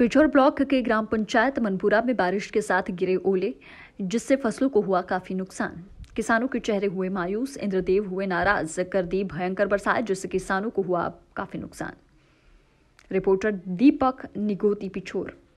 Pichhore block के ग्राम पंचायत मनपुरा में बारिश के साथ गिरे ओले जिससे फसलों को हुआ काफी नुकसान किसानों के चेहरे हुए मायूस इंद्रदेव हुए नाराज कर दी भयंकर बरसात जिससे किसानों को हुआ काफी नुकसान रिपोर्टर दीपक निगोती पिछोर